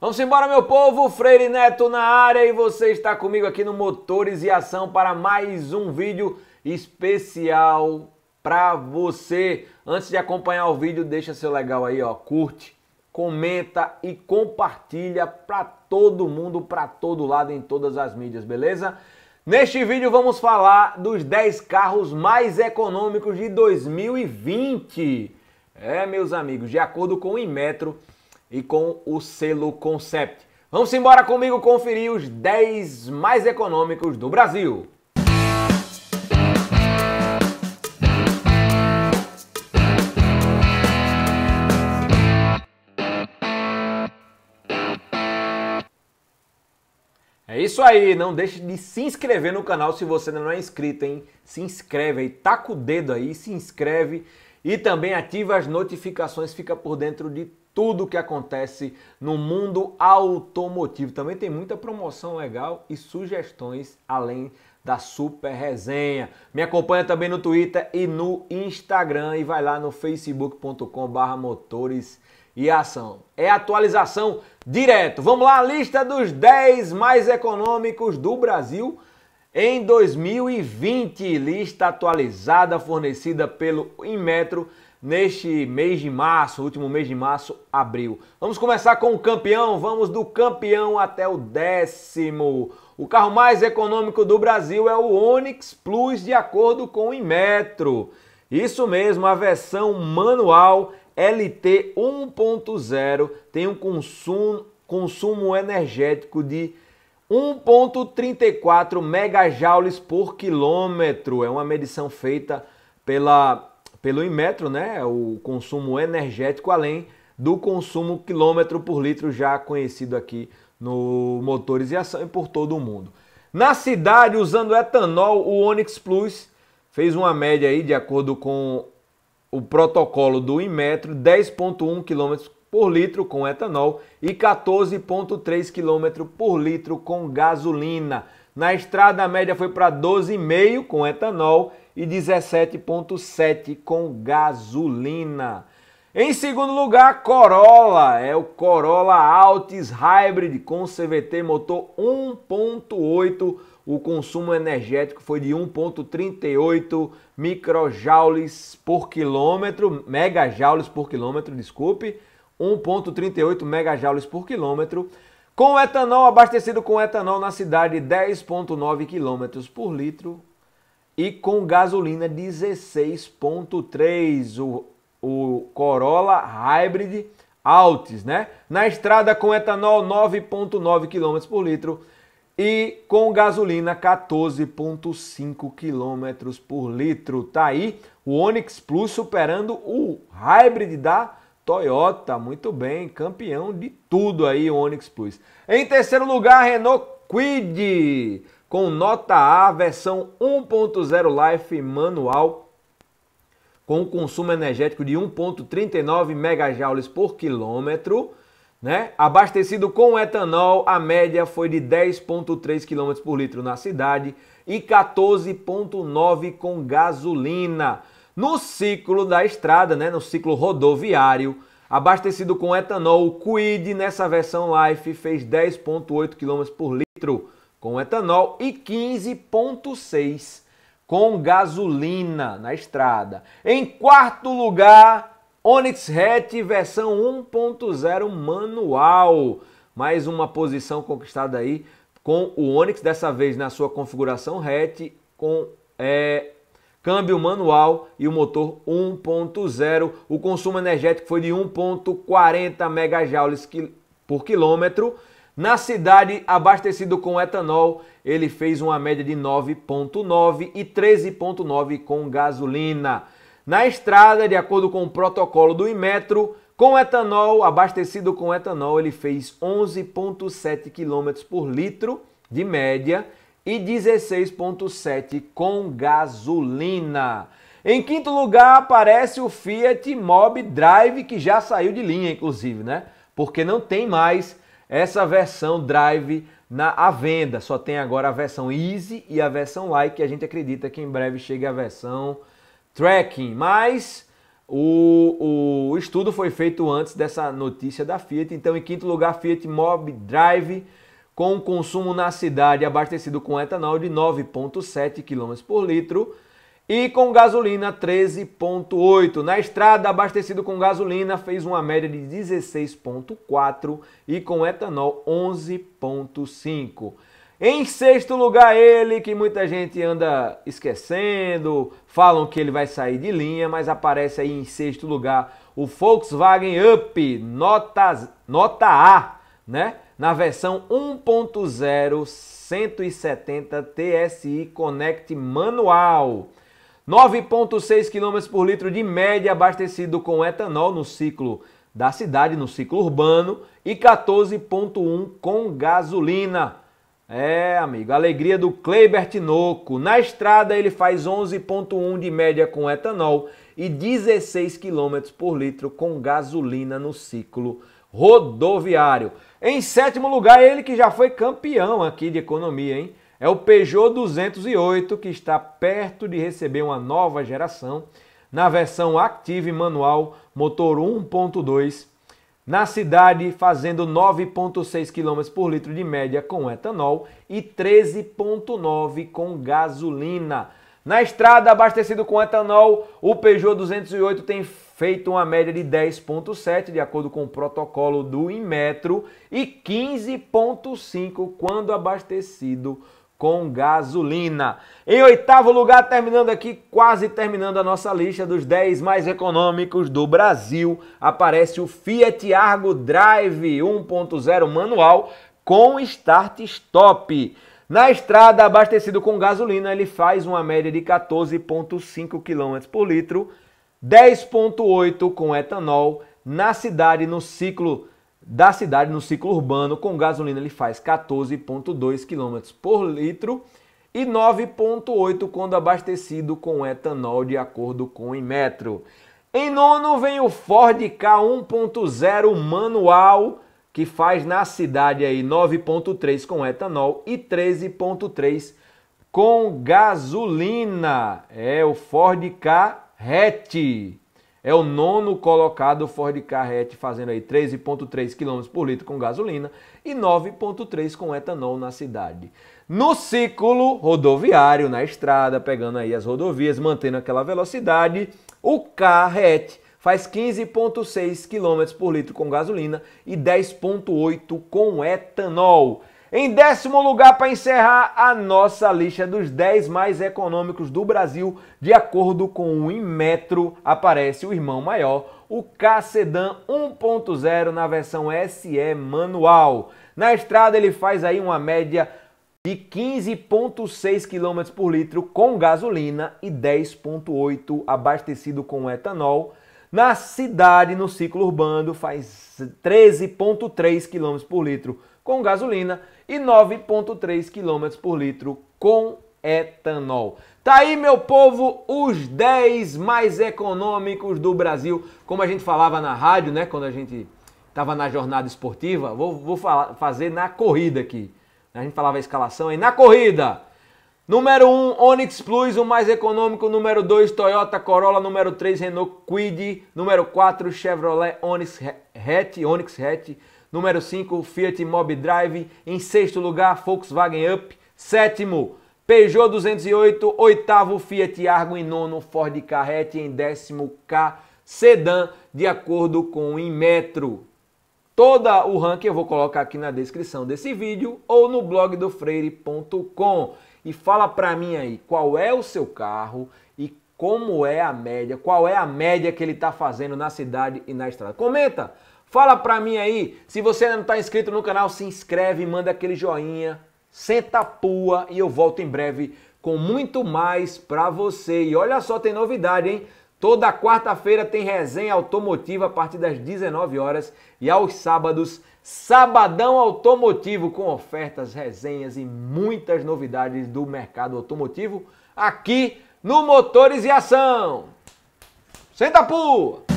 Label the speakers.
Speaker 1: Vamos embora, meu povo! Freire Neto na área e você está comigo aqui no Motores e Ação para mais um vídeo especial para você. Antes de acompanhar o vídeo, deixa seu legal aí, ó, curte, comenta e compartilha para todo mundo, para todo lado em todas as mídias, beleza? Neste vídeo vamos falar dos 10 carros mais econômicos de 2020. É, meus amigos, de acordo com o Inmetro, e com o selo Concept. Vamos embora comigo conferir os 10 mais econômicos do Brasil. É isso aí, não deixe de se inscrever no canal se você ainda não é inscrito, hein? Se inscreve aí, taca o dedo aí, se inscreve e também ativa as notificações, fica por dentro de tudo o que acontece no mundo automotivo. Também tem muita promoção legal e sugestões além da super resenha. Me acompanha também no Twitter e no Instagram e vai lá no facebook.com/barra motores e ação. É atualização direto. Vamos lá, lista dos 10 mais econômicos do Brasil em 2020. Lista atualizada fornecida pelo Inmetro neste mês de março, último mês de março, abril. Vamos começar com o campeão, vamos do campeão até o décimo. O carro mais econômico do Brasil é o Onix Plus, de acordo com o Inmetro. Isso mesmo, a versão manual LT 1.0 tem um consumo, consumo energético de 1.34 megajoules por quilômetro. É uma medição feita pela pelo Inmetro, né, o consumo energético além do consumo quilômetro por litro já conhecido aqui no Motores e Ação e por todo o mundo. Na cidade, usando etanol, o Onix Plus fez uma média aí, de acordo com o protocolo do Inmetro, 10,1 km por litro com etanol e 14,3 km por litro com gasolina. Na estrada, a média foi para 12,5 com etanol e 17,7 com gasolina. Em segundo lugar, Corolla, é o Corolla Altis Hybrid com CVT motor 1.8. O consumo energético foi de 1.38 microjoules por quilômetro, megajoules por quilômetro, desculpe, 1.38 megajoules por quilômetro. Com etanol abastecido com etanol na cidade 10.9 km por litro e com gasolina 16.3, o, o Corolla Hybrid Altis, né? Na estrada com etanol 9.9 km por litro e com gasolina 14.5 km por litro. Tá aí o Onix Plus superando o Hybrid da Toyota, muito bem, campeão de tudo aí o Onix Plus. Em terceiro lugar, Renault Quid com nota A, versão 1.0 Life manual, com consumo energético de 1.39 megajoules por quilômetro, né? Abastecido com etanol, a média foi de 10.3 km por litro na cidade e 14.9 com gasolina. No ciclo da estrada, né, no ciclo rodoviário, abastecido com etanol, o Quid nessa versão Life fez 10.8 km por litro com etanol e 15,6 com gasolina na estrada. Em quarto lugar, Onix Hatch versão 1.0 manual. Mais uma posição conquistada aí com o Onix, dessa vez na sua configuração hatch, com é, câmbio manual e o motor 1.0. O consumo energético foi de 1.40 megajoules por quilômetro na cidade, abastecido com etanol, ele fez uma média de 9,9 e 13,9 com gasolina. Na estrada, de acordo com o protocolo do Imetro, com etanol, abastecido com etanol, ele fez 11,7 km por litro de média e 16,7 com gasolina. Em quinto lugar aparece o Fiat mob Drive, que já saiu de linha, inclusive, né? Porque não tem mais essa versão Drive na venda, só tem agora a versão Easy e a versão Like, a gente acredita que em breve chegue a versão Tracking, mas o, o estudo foi feito antes dessa notícia da Fiat, então em quinto lugar Fiat Mob Drive com consumo na cidade abastecido com etanol de 9,7 km por litro e com gasolina 13.8. Na estrada, abastecido com gasolina, fez uma média de 16.4 e com etanol 11.5. Em sexto lugar, ele que muita gente anda esquecendo, falam que ele vai sair de linha, mas aparece aí em sexto lugar o Volkswagen Up, nota, nota A, né? na versão 1.0 170 TSI Connect manual. 9,6 km por litro de média abastecido com etanol no ciclo da cidade, no ciclo urbano, e 14,1 com gasolina. É, amigo, alegria do Kleber Tinoco. Na estrada ele faz 11,1 de média com etanol e 16 km por litro com gasolina no ciclo rodoviário. Em sétimo lugar, ele que já foi campeão aqui de economia, hein? É o Peugeot 208 que está perto de receber uma nova geração na versão Active manual, motor 1.2, na cidade fazendo 9.6 km por litro de média com etanol e 13.9 com gasolina. Na estrada, abastecido com etanol, o Peugeot 208 tem feito uma média de 10,7 de acordo com o protocolo do Inmetro e 15,5 quando abastecido com gasolina. Em oitavo lugar, terminando aqui, quase terminando a nossa lista dos 10 mais econômicos do Brasil, aparece o Fiat Argo Drive 1.0 manual com start stop. Na estrada, abastecido com gasolina, ele faz uma média de 14,5 km por litro, 10,8 com etanol. Na cidade, no ciclo da cidade no ciclo urbano. Com gasolina ele faz 14,2 km por litro e 9,8 quando abastecido com etanol, de acordo com o Inmetro. Em nono vem o Ford K 1.0 manual, que faz na cidade aí 9.3 com etanol e 13.3 com gasolina. É o Ford K hatch. É o nono colocado Ford Carrete, fazendo aí 13,3 km por litro com gasolina e 9,3 com etanol na cidade. No ciclo rodoviário, na estrada, pegando aí as rodovias, mantendo aquela velocidade, o Carrete faz 15,6 km por litro com gasolina e 10,8 com etanol. Em décimo lugar, para encerrar, a nossa lista dos 10 mais econômicos do Brasil, de acordo com o Inmetro, aparece o irmão maior, o K-Sedan 1.0 na versão SE manual. Na estrada ele faz aí uma média de 15,6 km por litro com gasolina e 10,8 abastecido com etanol. Na cidade, no ciclo urbano, faz 13,3 km por litro com gasolina e 9,3 km por litro com etanol. Tá aí, meu povo, os 10 mais econômicos do Brasil. Como a gente falava na rádio, né? Quando a gente estava na jornada esportiva, vou, vou falar, fazer na corrida aqui. A gente falava a escalação aí na corrida. Número 1, um, Onix Plus, o mais econômico. Número 2, Toyota Corolla. Número 3, Renault Quid. Número 4, Chevrolet Onix Hatch. Onix Hatch. Número 5, Fiat Mobi Drive. Em sexto lugar, Volkswagen Up. Sétimo, Peugeot 208. Oitavo, Fiat Argo. Em nono, Ford Carrete. Em décimo, K Sedan, de acordo com o Inmetro. Todo o ranking eu vou colocar aqui na descrição desse vídeo ou no blog do freire.com. E fala para mim aí qual é o seu carro e como é a média, qual é a média que ele está fazendo na cidade e na estrada. Comenta! Fala pra mim aí, se você ainda não tá inscrito no canal, se inscreve, manda aquele joinha, senta a pua e eu volto em breve com muito mais pra você. E olha só, tem novidade, hein? Toda quarta-feira tem resenha automotiva a partir das 19 horas e aos sábados, Sabadão Automotivo com ofertas, resenhas e muitas novidades do mercado automotivo aqui no Motores e Ação. Senta pua!